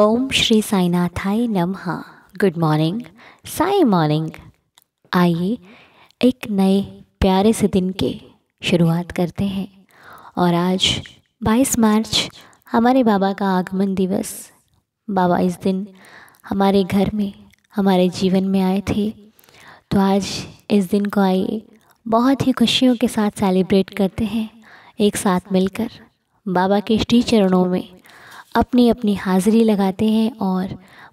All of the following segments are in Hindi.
ओम श्री साईनाथाय नमः गुड मॉर्निंग साई मॉर्निंग आइए एक नए प्यारे से दिन के शुरुआत करते हैं और आज 22 मार्च हमारे बाबा का आगमन दिवस बाबा इस दिन हमारे घर में हमारे जीवन में आए थे तो आज इस दिन को आइए बहुत ही खुशियों के साथ सेलिब्रेट करते हैं एक साथ मिलकर बाबा के श्री चरणों में अपनी अपनी हाज़िरी लगाते हैं और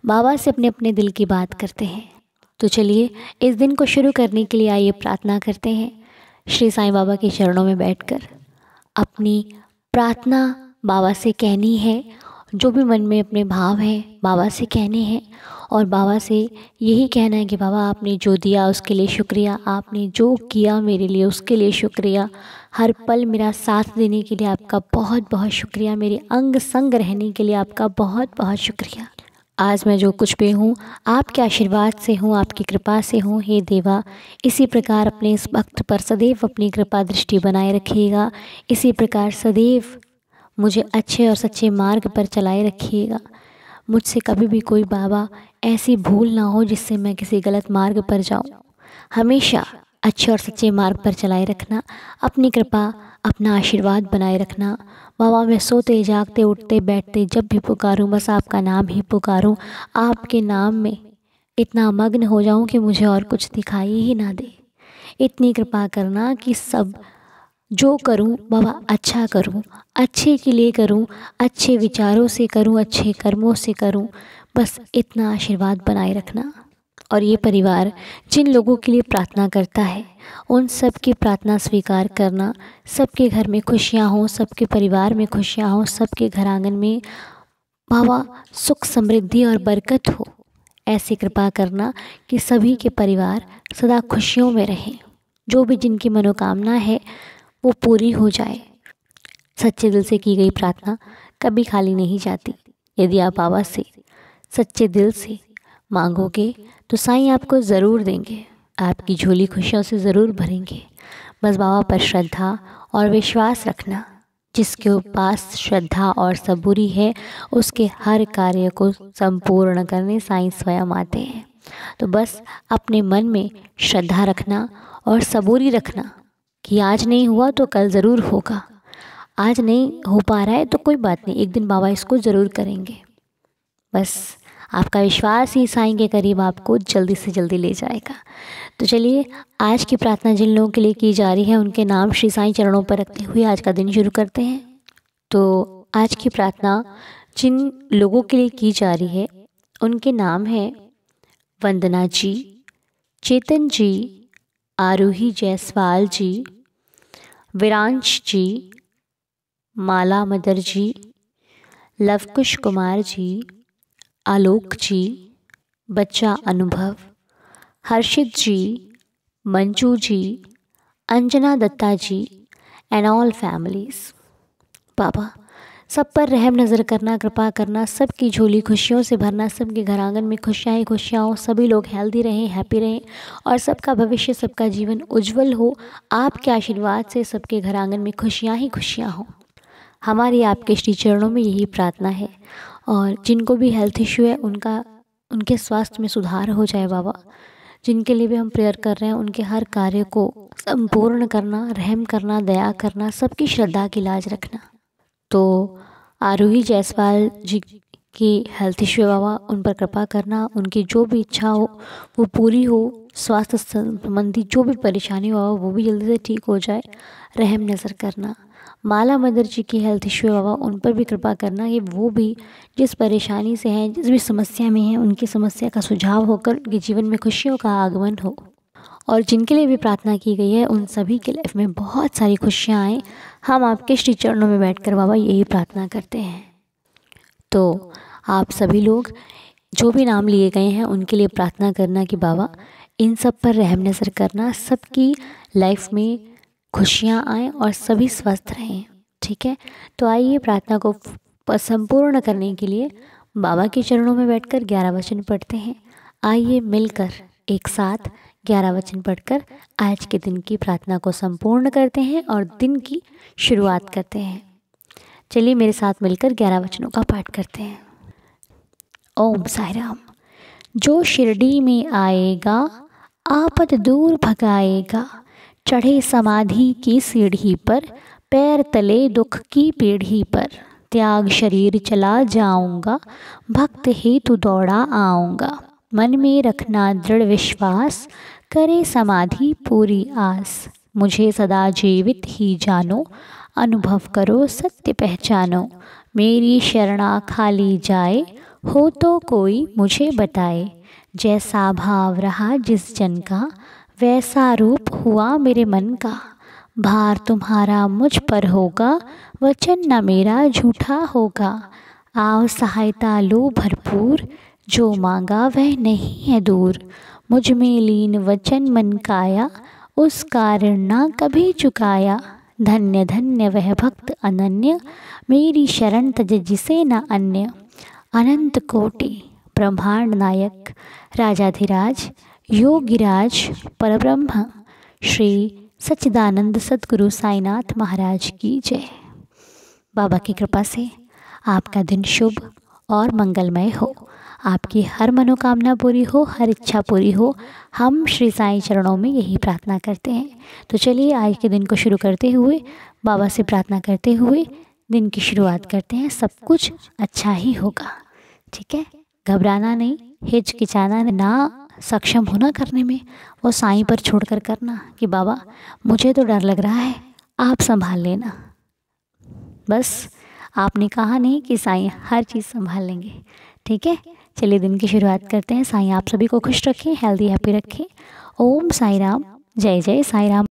बाबा से अपने अपने दिल की बात करते हैं तो चलिए इस दिन को शुरू करने के लिए आइए प्रार्थना करते हैं श्री साईं बाबा के चरणों में बैठकर अपनी प्रार्थना बाबा से कहनी है जो भी मन में अपने भाव हैं बाबा से कहने हैं और बाबा से यही कहना है कि बाबा आपने जो दिया उसके लिए शुक्रिया आपने जो किया मेरे लिए उसके लिए शुक्रिया हर पल मेरा साथ देने के लिए आपका बहुत बहुत शुक्रिया मेरे अंग संग रहने के लिए आपका बहुत बहुत शुक्रिया आज मैं जो कुछ भी हूँ आपके आशीर्वाद से हूँ आपकी कृपा से हूँ हे देवा इसी प्रकार अपने इस वक्त पर सदैव अपनी कृपा दृष्टि बनाए रखिएगा इसी प्रकार सदैव मुझे अच्छे और सच्चे मार्ग पर चलाए रखिएगा मुझसे कभी भी कोई बाबा ऐसी भूल ना हो जिससे मैं किसी गलत मार्ग पर जाऊँ हमेशा अच्छे और सच्चे मार्ग पर चलाए रखना अपनी कृपा अपना आशीर्वाद बनाए रखना बाबा मैं सोते जागते उठते बैठते जब भी पुकारूं बस आपका नाम ही पुकारूं आपके नाम में इतना मग्न हो जाऊं कि मुझे और कुछ दिखाई ही ना दे इतनी कृपा करना कि सब जो करूं बाबा अच्छा करूं अच्छे के लिए करूं अच्छे विचारों से करूं अच्छे कर्मों से करूं बस इतना आशीर्वाद बनाए रखना और ये परिवार जिन लोगों के लिए प्रार्थना करता है उन सब की प्रार्थना स्वीकार करना सबके घर में खुशियाँ हों सबके परिवार में खुशियाँ हों सबके घर आंगन में भावा सुख समृद्धि और बरकत हो ऐसी कृपा करना कि सभी के परिवार सदा खुशियों में रहें जो भी जिनकी मनोकामना है वो पूरी हो जाए सच्चे दिल से की गई प्रार्थना कभी खाली नहीं जाती यदि आप बाबा से सच्चे दिल से मांगोगे तो साईं आपको ज़रूर देंगे आपकी झोली खुशियों से ज़रूर भरेंगे बस बाबा पर श्रद्धा और विश्वास रखना जिसके पास श्रद्धा और सबूरी है उसके हर कार्य को संपूर्ण करने साईं स्वयं आते हैं तो बस अपने मन में श्रद्धा रखना और सबूरी रखना कि आज नहीं हुआ तो कल ज़रूर होगा आज नहीं हो पा रहा है तो कोई बात नहीं एक दिन बाबा इसको ज़रूर करेंगे बस आपका विश्वास ही साईं के करीब आपको जल्दी से जल्दी ले जाएगा तो चलिए आज की प्रार्थना जिन लोगों के लिए की जा रही है उनके नाम श्री साईं चरणों पर रखते हुए आज का दिन शुरू करते हैं तो आज की प्रार्थना जिन लोगों के लिए की जा रही है उनके नाम हैं वंदना जी चेतन जी आरूही जायसवाल जी विरांश जी माला मदर जी लवकुश कुमार जी आलोक जी बच्चा Anubhav Harshit ji Manju ji Anjana Dutta ji and all families पापा सब पर रहम नज़र करना कृपा करना सबकी झोली खुशियों से भरना सबके घर आंगन में खुशियाँ ही खुशियाँ हों सभी लोग हेल्दी रहें हैप्पी रहें और सबका भविष्य सबका जीवन उज्जवल हो आपके आशीर्वाद से सबके घर आंगन में खुशियाँ ही खुशियाँ हों हमारी आपके श्री चरणों में यही प्रार्थना है और जिनको भी हेल्थ इश्यू है उनका उनके स्वास्थ्य में सुधार हो जाए बाबा जिनके लिए भी हम प्रेयर कर रहे हैं उनके हर कार्य को संपूर्ण करना रहम करना दया करना सबकी श्रद्धा की लाज रखना तो आरोही जायसवाल जी की हेल्थ इश्यू बाबा उन पर कृपा करना उनकी जो भी इच्छा हो वो पूरी हो स्वास्थ्य संबंधी जो भी परेशानी हो वो भी जल्दी से ठीक हो जाए रहम नज़र करना माला मदर जी की हेल्थ इश्यू है बाबा उन पर भी कृपा करना ये वो भी जिस परेशानी से हैं जिस भी समस्या में हैं उनकी समस्या का सुझाव होकर उनके जीवन में खुशियों का आगमन हो और जिनके लिए भी प्रार्थना की गई है उन सभी के लाइफ में बहुत सारी खुशियाँ आएँ हम आपके श्री चरणों में बैठ बाबा यही प्रार्थना करते हैं तो आप सभी लोग जो भी नाम लिए गए हैं उनके लिए प्रार्थना करना कि बाबा इन सब पर रहम नजर करना सबकी लाइफ में खुशियाँ आएँ और सभी स्वस्थ रहें ठीक है तो आइए प्रार्थना को संपूर्ण करने के लिए बाबा के चरणों में बैठकर ग्यारह वचन पढ़ते हैं आइए मिलकर एक साथ ग्यारह वचन पढ़कर आज के दिन की प्रार्थना को संपूर्ण करते हैं और दिन की शुरुआत करते हैं चलिए मेरे साथ मिलकर ग्यारह वचनों का पाठ करते हैं ओम साई जो शिरडी में आएगा आपद दूर भगाएगा चढ़े समाधि की सीढ़ी पर पैर तले दुख की पीढ़ी पर त्याग शरीर चला जाऊंगा भक्त हेतु दौड़ा आऊंगा मन में रखना दृढ़ विश्वास करे समाधि पूरी आस मुझे सदा जीवित ही जानो अनुभव करो सत्य पहचानो मेरी शरणा खाली जाए हो तो कोई मुझे बताए जैसा भाव रहा जिस जन का वैसा रूप हुआ मेरे मन का भार तुम्हारा मुझ पर होगा वचन न मेरा झूठा होगा आओ सहायता लो भरपूर जो मांगा वह नहीं है दूर मुझ में लीन वचन मन काया उस कारण ना कभी चुकाया धन्य धन्य वह भक्त अनन्य मेरी शरण तज जिसे न अन्य अनंत कोटि ब्रह्मांड नायक राजाधिराज योगिराज परब्रह्म श्री सच्चिदानंद सदगुरु साईनाथ महाराज की जय बाबा की कृपा से आपका दिन शुभ और मंगलमय हो आपकी हर मनोकामना पूरी हो हर इच्छा पूरी हो हम श्री साई चरणों में यही प्रार्थना करते हैं तो चलिए आज के दिन को शुरू करते हुए बाबा से प्रार्थना करते हुए दिन की शुरुआत करते हैं सब कुछ अच्छा ही होगा ठीक है घबराना नहीं हिचकिचाना ना सक्षम हो ना करने में वो साईं पर छोड़ कर करना कि बाबा मुझे तो डर लग रहा है आप संभाल लेना बस आपने कहा नहीं कि साईं हर चीज़ संभाल लेंगे ठीक है चलिए दिन की शुरुआत करते हैं साईं आप सभी को खुश रखें हेल्दी हैप्पी रखें ओम साई राम जय जय साई राम